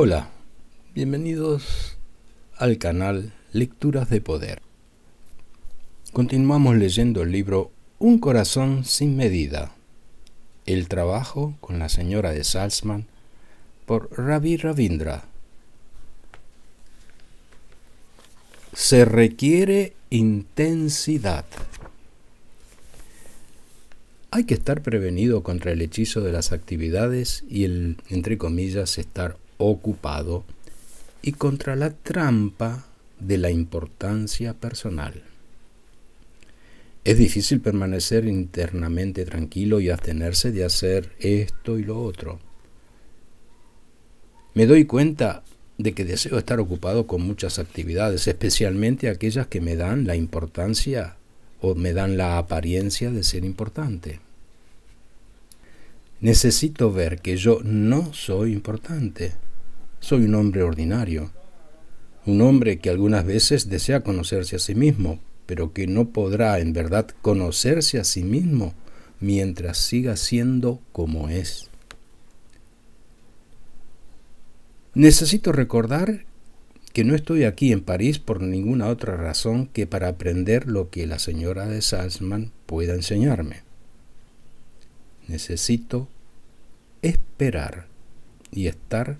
Hola, bienvenidos al canal Lecturas de Poder. Continuamos leyendo el libro Un corazón sin medida, El trabajo con la señora de Salzman por Ravi Ravindra. Se requiere intensidad. Hay que estar prevenido contra el hechizo de las actividades y el, entre comillas, estar ocupado y contra la trampa de la importancia personal. Es difícil permanecer internamente tranquilo y abstenerse de hacer esto y lo otro. Me doy cuenta de que deseo estar ocupado con muchas actividades, especialmente aquellas que me dan la importancia o me dan la apariencia de ser importante. Necesito ver que yo no soy importante soy un hombre ordinario, un hombre que algunas veces desea conocerse a sí mismo, pero que no podrá en verdad conocerse a sí mismo mientras siga siendo como es. Necesito recordar que no estoy aquí en París por ninguna otra razón que para aprender lo que la señora de Salzman pueda enseñarme. Necesito esperar y estar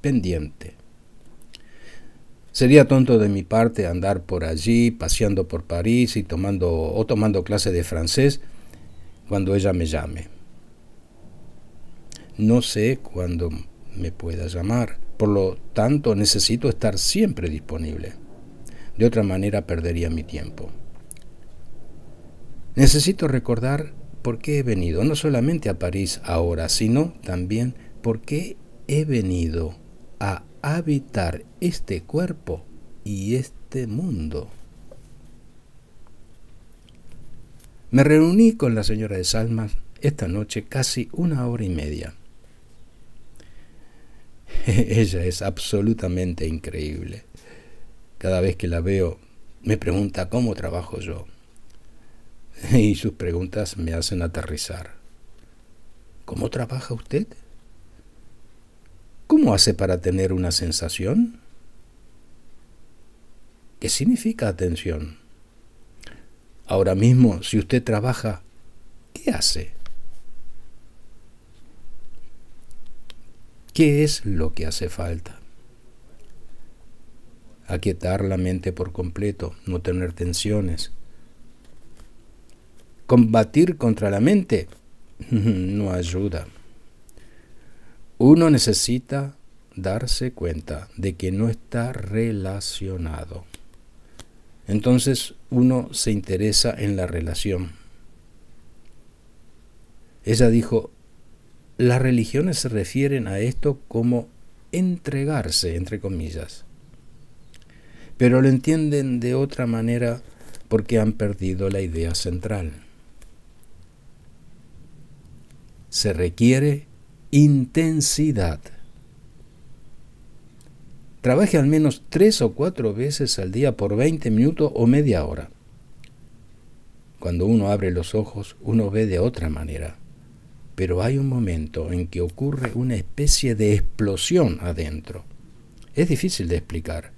pendiente. Sería tonto de mi parte andar por allí, paseando por París y tomando o tomando clase de francés cuando ella me llame. No sé cuándo me pueda llamar, por lo tanto necesito estar siempre disponible. De otra manera perdería mi tiempo. Necesito recordar por qué he venido, no solamente a París ahora, sino también por qué he venido a habitar este cuerpo y este mundo. Me reuní con la señora de Salmas esta noche casi una hora y media. Ella es absolutamente increíble. Cada vez que la veo me pregunta cómo trabajo yo. Y sus preguntas me hacen aterrizar. ¿Cómo trabaja usted? ¿Cómo hace para tener una sensación? ¿Qué significa atención? Ahora mismo, si usted trabaja, ¿qué hace? ¿Qué es lo que hace falta? Aquietar la mente por completo, no tener tensiones. Combatir contra la mente no ayuda uno necesita darse cuenta de que no está relacionado. Entonces uno se interesa en la relación. Ella dijo, las religiones se refieren a esto como entregarse, entre comillas. Pero lo entienden de otra manera porque han perdido la idea central. Se requiere intensidad. Trabaje al menos tres o cuatro veces al día por 20 minutos o media hora. Cuando uno abre los ojos, uno ve de otra manera. Pero hay un momento en que ocurre una especie de explosión adentro. Es difícil de explicar,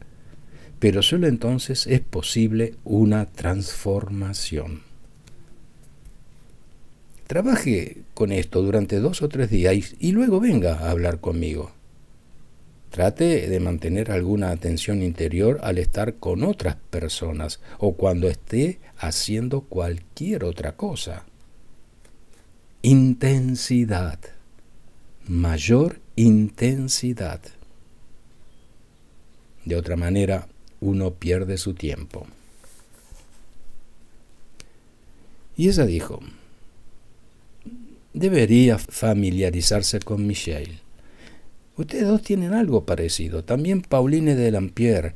pero solo entonces es posible una transformación. Trabaje con esto durante dos o tres días y, luego venga a hablar conmigo. Trate de mantener alguna atención interior al estar con otras personas o cuando esté haciendo cualquier otra cosa. Intensidad. Mayor intensidad. De otra manera, uno pierde su tiempo. Y ella dijo, debería familiarizarse con Michelle Ustedes dos tienen algo parecido. También Pauline de esa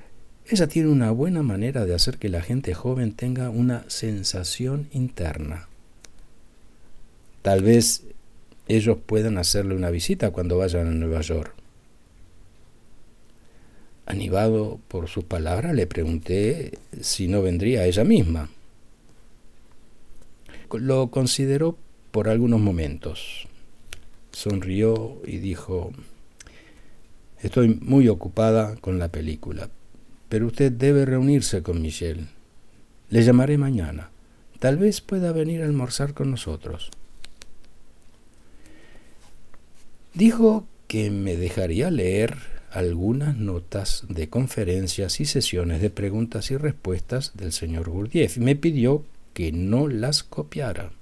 Ella tiene una buena manera de hacer que la gente joven tenga una sensación interna. Tal vez ellos puedan hacerle una visita cuando vayan a Nueva York. Animado por sus palabras, le pregunté si no vendría ella misma. Lo consideró por algunos momentos. Sonrió y dijo, estoy muy ocupada con la película, pero usted debe reunirse con Michelle. Le llamaré mañana. Tal vez pueda venir a almorzar con nosotros. Dijo que me dejaría leer algunas notas de conferencias y sesiones de preguntas y respuestas del señor Gurdjieff me pidió que no las copiara.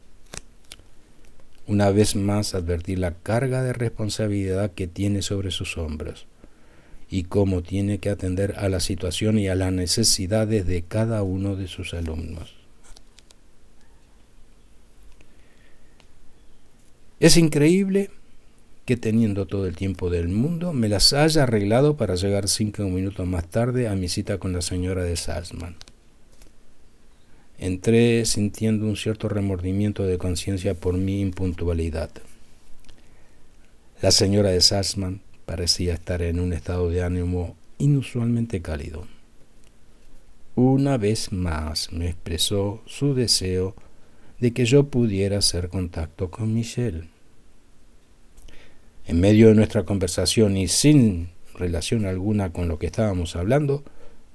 Una vez más advertir la carga de responsabilidad que tiene sobre sus hombros y cómo tiene que atender a la situación y a las necesidades de cada uno de sus alumnos. Es increíble que teniendo todo el tiempo del mundo me las haya arreglado para llegar cinco minutos más tarde a mi cita con la señora de Salzman. Entré sintiendo un cierto remordimiento de conciencia por mi impuntualidad. La señora de Sassman parecía estar en un estado de ánimo inusualmente cálido. Una vez más me expresó su deseo de que yo pudiera hacer contacto con Michelle. En medio de nuestra conversación y sin relación alguna con lo que estábamos hablando,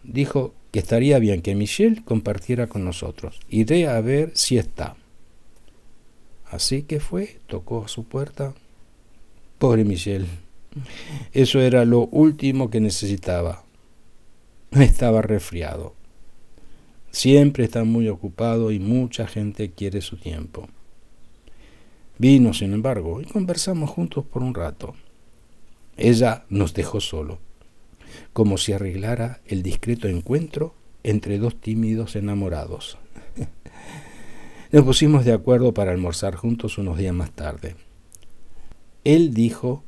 dijo que estaría bien que Michelle compartiera con nosotros. Iré a ver si está. Así que fue, tocó a su puerta. Pobre Michelle. Eso era lo último que necesitaba. Estaba resfriado. Siempre está muy ocupado y mucha gente quiere su tiempo. Vino, sin embargo, y conversamos juntos por un rato. Ella nos dejó solo como si arreglara el discreto encuentro entre dos tímidos enamorados. Nos pusimos de acuerdo para almorzar juntos unos días más tarde. Él dijo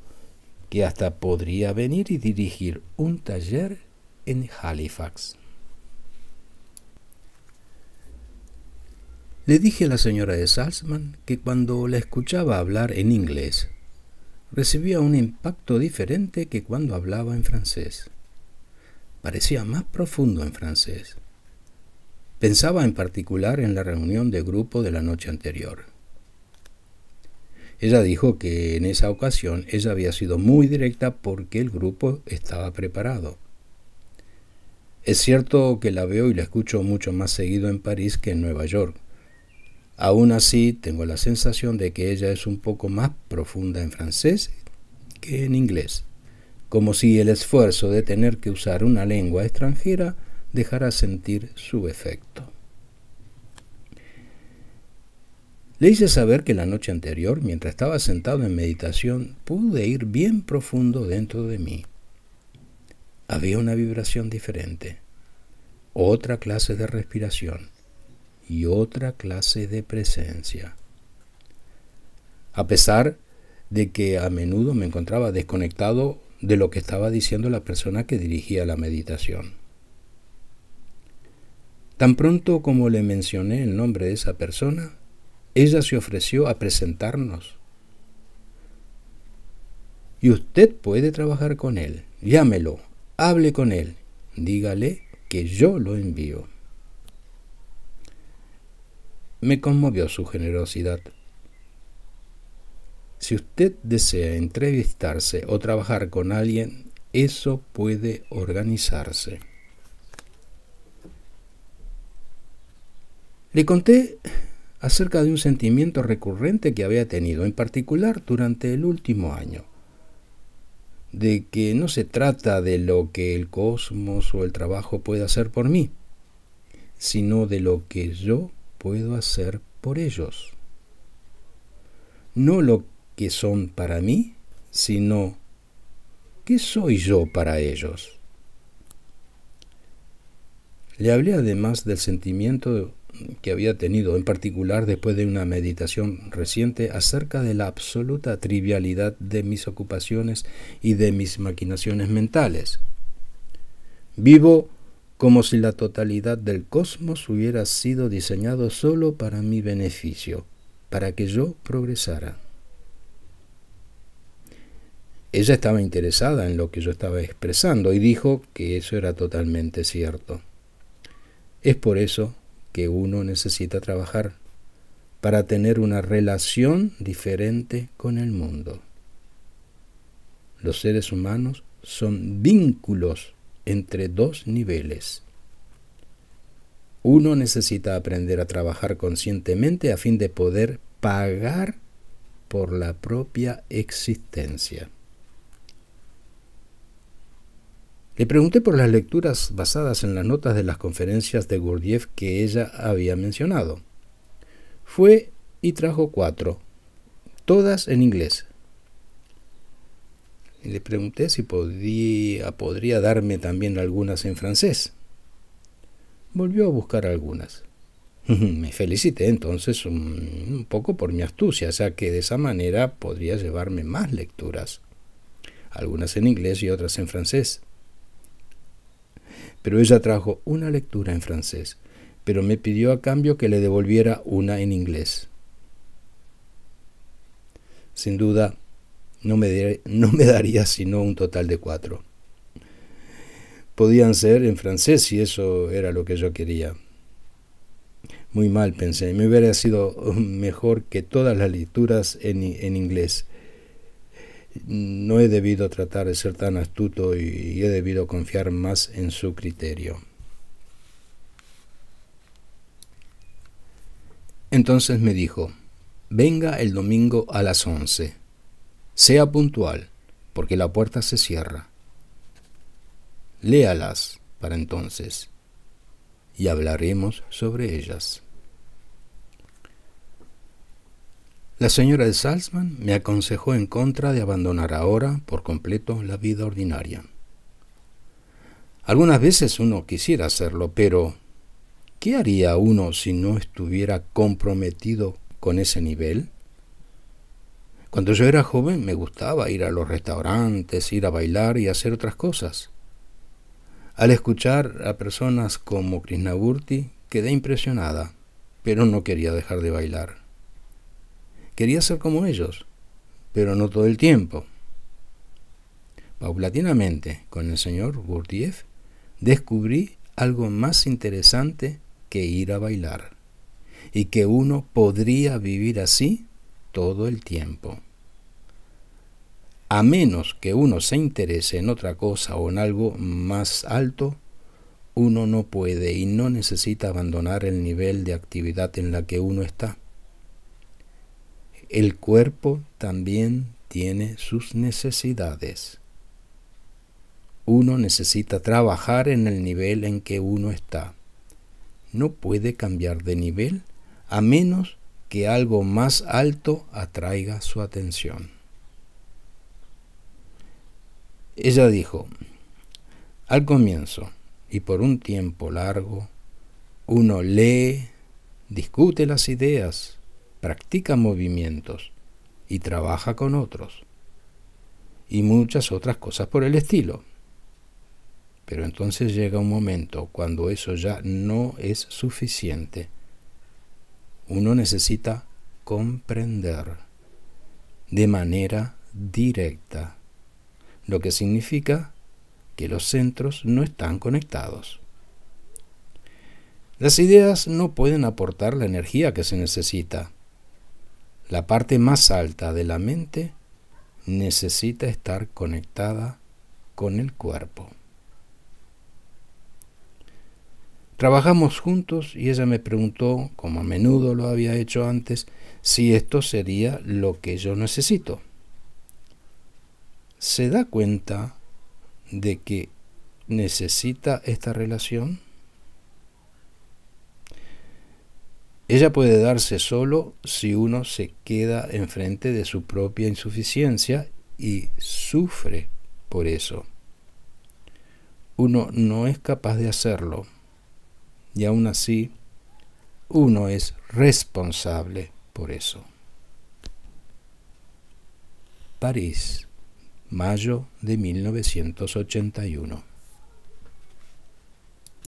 que hasta podría venir y dirigir un taller en Halifax. Le dije a la señora de Salzman que cuando la escuchaba hablar en inglés, recibía un impacto diferente que cuando hablaba en francés parecía más profundo en francés. Pensaba en particular en la reunión de grupo de la noche anterior. Ella dijo que en esa ocasión ella había sido muy directa porque el grupo estaba preparado. Es cierto que la veo y la escucho mucho más seguido en París que en Nueva York. Aún así, tengo la sensación de que ella es un poco más profunda en francés que en inglés como si el esfuerzo de tener que usar una lengua extranjera dejara sentir su efecto. Le hice saber que la noche anterior, mientras estaba sentado en meditación, pude ir bien profundo dentro de mí. Había una vibración diferente, otra clase de respiración y otra clase de presencia. A pesar de que a menudo me encontraba desconectado de lo que estaba diciendo la persona que dirigía la meditación. Tan pronto como le mencioné el nombre de esa persona, ella se ofreció a presentarnos. Y usted puede trabajar con él. Llámelo, hable con él, dígale que yo lo envío. Me conmovió su generosidad si usted desea entrevistarse o trabajar con alguien, eso puede organizarse. Le conté acerca de un sentimiento recurrente que había tenido, en particular durante el último año, de que no se trata de lo que el cosmos o el trabajo puede hacer por mí, sino de lo que yo puedo hacer por ellos. No lo que son para mí, sino ¿qué soy yo para ellos? Le hablé además del sentimiento que había tenido, en particular después de una meditación reciente, acerca de la absoluta trivialidad de mis ocupaciones y de mis maquinaciones mentales. Vivo como si la totalidad del cosmos hubiera sido diseñado solo para mi beneficio, para que yo progresara. Ella estaba interesada en lo que yo estaba expresando y dijo que eso era totalmente cierto. Es por eso que uno necesita trabajar para tener una relación diferente con el mundo. Los seres humanos son vínculos entre dos niveles. Uno necesita aprender a trabajar conscientemente a fin de poder pagar por la propia existencia. Le pregunté por las lecturas basadas en las notas de las conferencias de Gurdjieff que ella había mencionado. Fue y trajo cuatro, todas en inglés. le pregunté si podía, podría darme también algunas en francés. Volvió a buscar algunas. Me felicité entonces un, poco por mi astucia, ya que de esa manera podría llevarme más lecturas, algunas en inglés y otras en francés pero ella trajo una lectura en francés, pero me pidió a cambio que le devolviera una en inglés. Sin duda, no me, no me daría sino un total de cuatro. Podían ser en francés si eso era lo que yo quería. Muy mal pensé, me hubiera sido mejor que todas las lecturas en, en inglés no he debido tratar de ser tan astuto y he debido confiar más en su criterio. Entonces me dijo, venga el domingo a las once. Sea puntual, porque la puerta se cierra. Léalas para entonces y hablaremos sobre ellas. La señora de Salzman me aconsejó en contra de abandonar ahora por completo la vida ordinaria. Algunas veces uno quisiera hacerlo, pero ¿qué haría uno si no estuviera comprometido con ese nivel? Cuando yo era joven me gustaba ir a los restaurantes, ir a bailar y hacer otras cosas. Al escuchar a personas como Krishnaburti quedé impresionada, pero no quería dejar de bailar. Quería ser como ellos, pero no todo el tiempo. Paulatinamente, con el señor Gurdjieff, descubrí algo más interesante que ir a bailar, y que uno podría vivir así todo el tiempo. A menos que uno se interese en otra cosa o en algo más alto, uno no puede y no necesita abandonar el nivel de actividad en la que uno está. El cuerpo también tiene sus necesidades. Uno necesita trabajar en el nivel en que uno está. No puede cambiar de nivel a menos que algo más alto atraiga su atención. Ella dijo, al comienzo y por un tiempo largo, uno lee, discute las ideas, practica movimientos y trabaja con otros. Y muchas otras cosas por el estilo. Pero entonces llega un momento cuando eso ya no es suficiente. Uno necesita comprender de manera directa, lo que significa que los centros no están conectados. Las ideas no pueden aportar la energía que se necesita la parte más alta de la mente necesita estar conectada con el cuerpo. Trabajamos juntos y ella me preguntó, como a menudo lo había hecho antes, si esto sería lo que yo necesito. ¿Se da cuenta de que necesita esta relación? Ella puede darse solo si uno se queda enfrente de su propia insuficiencia y sufre por eso. Uno no es capaz de hacerlo y aún así uno es responsable por eso. París, mayo de 1981.